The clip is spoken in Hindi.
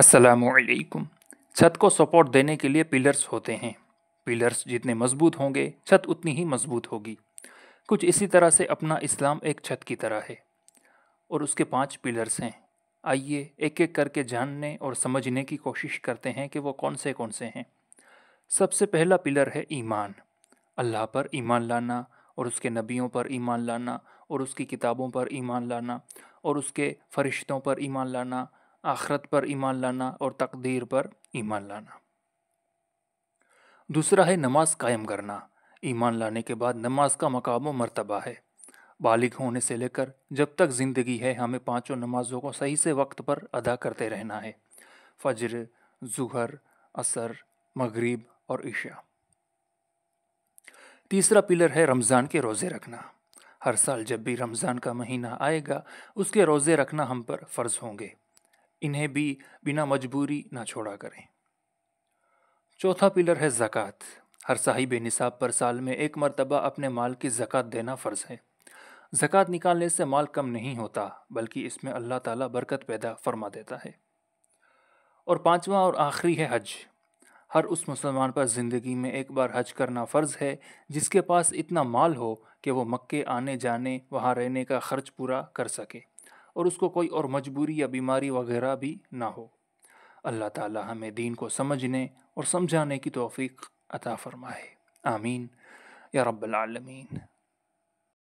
असलकुम छत को सपोर्ट देने के लिए पिलर्स होते हैं पिलर्स जितने मजबूत होंगे छत उतनी ही मजबूत होगी कुछ इसी तरह से अपना इस्लाम एक छत की तरह है और उसके पांच पिलर्स हैं आइए एक एक करके जानने और समझने की कोशिश करते हैं कि वो कौन से कौन से हैं सबसे पहला पिलर है ईमान अल्लाह पर ईमान लाना और उसके नबियों पर ईमान लाना और उसकी किताबों पर ईमान लाना और उसके फरिश्तों पर ईमान लाना आखरत पर ईमान लाना और तकदीर पर ईमान लाना दूसरा है नमाज कायम करना ईमान लाने के बाद नमाज का मकाम व मरतबा है बालिग होने से लेकर जब तक ज़िंदगी है हमें पांचों नमाज़ों को सही से वक्त पर अदा करते रहना है फजर जुहर असर मगरिब और ईशा तीसरा पिलर है रमज़ान के रोज़े रखना हर साल जब भी रमज़ान का महीना आएगा उसके रोज़े रखना हम पर फ़र्ज़ होंगे इन्हें भी बिना मजबूरी ना छोड़ा करें चौथा पिलर है ज़क़़त हर साहिब निसाब पर साल में एक मरतबा अपने माल की ज़क़़त देना फ़र्ज़ है ज़क़़त निकालने से माल कम नहीं होता बल्कि इसमें अल्लाह ताला बरकत पैदा फरमा देता है और पांचवा और आखिरी है हज हर उस मुसलमान पर ज़िंदगी में एक बार हज करना फ़र्ज़ है जिसके पास इतना माल हो कि वो मक्के आने जाने वहाँ रहने का खर्च पूरा कर सके और उसको कोई और मजबूरी या बीमारी वगैरह भी ना हो अल्लाह ताला हमें दीन को समझने और समझाने की तौफीक अता फ़रमाए आमीन या रब्बल आलमीन